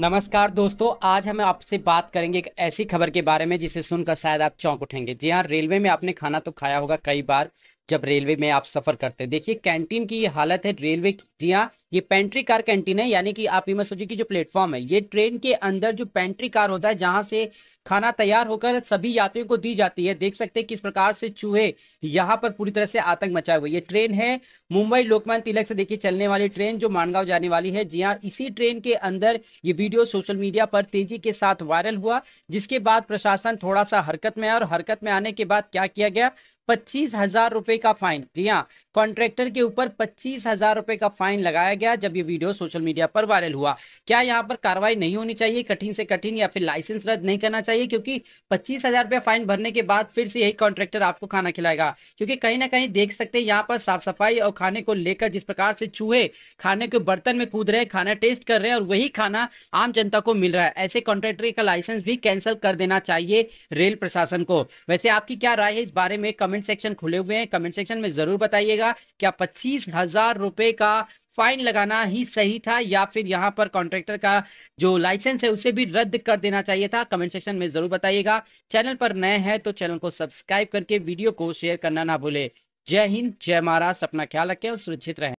नमस्कार दोस्तों आज हम आपसे बात करेंगे एक ऐसी खबर के बारे में जिसे सुनकर शायद आप चौंक उठेंगे जी हाँ रेलवे में आपने खाना तो खाया होगा कई बार जब रेलवे में आप सफर करते हैं देखिए कैंटीन की ये हालत है रेलवे की जी हाँ ये पेंट्री कार कैंटीन है यानी कि आप ये मत सोचिए कि जो प्लेटफॉर्म है ये ट्रेन के अंदर जो पेंट्री कार होता है जहां से खाना तैयार होकर सभी यात्रियों को दी जाती है देख सकते हैं किस प्रकार से चूहे यहाँ पर पूरी तरह से आतंक मचाए हुआ ये ट्रेन है मुंबई लोकमान तिलक से देखिए चलने वाली ट्रेन जो मानगांव जाने वाली है जी हाँ इसी ट्रेन के अंदर ये वीडियो सोशल मीडिया पर तेजी के साथ वायरल हुआ जिसके बाद प्रशासन थोड़ा सा हरकत में आया और हरकत में आने के बाद क्या किया गया पच्चीस हजार रुपए का फाइन जी हाँ कॉन्ट्रेक्टर के ऊपर पच्चीस हजार रुपए का फाइन लगाया गया जब ये वीडियो सोशल मीडिया पर वायरल हुआ क्या यहाँ पर कार्रवाई नहीं होनी चाहिए कठिन से कठिन या फिर लाइसेंस रद्द नहीं करना चाहिए क्योंकि पच्चीस हजार रुपया फाइन भरने के बाद फिर से यही कॉन्ट्रेक्टर आपको खाना खिलाएगा क्योंकि कहीं ना कहीं देख सकते हैं यहाँ पर साफ सफाई और खाने को लेकर जिस प्रकार से चूहे खाने के बर्तन में कूद रहे खाना टेस्ट कर रहे हैं और वही खाना आम जनता को मिल रहा है ऐसे कॉन्ट्रेक्टर का लाइसेंस भी कैंसिल कर देना चाहिए रेल प्रशासन को वैसे आपकी क्या राय है इस बारे में कमेंट कमेंट सेक्शन खुले हुए हैं कमेंट सेक्शन में जरूर बताइएगा क्या पच्चीस हजार रुपए का फाइन लगाना ही सही था या फिर यहाँ पर कॉन्ट्रेक्टर का जो लाइसेंस है उसे भी रद्द कर देना चाहिए था कमेंट सेक्शन में जरूर बताइएगा चैनल पर नए हैं तो चैनल को सब्सक्राइब करके वीडियो को शेयर करना ना भूले जय हिंद जय महाराष्ट्र अपना ख्याल रखें और सुरक्षित रहें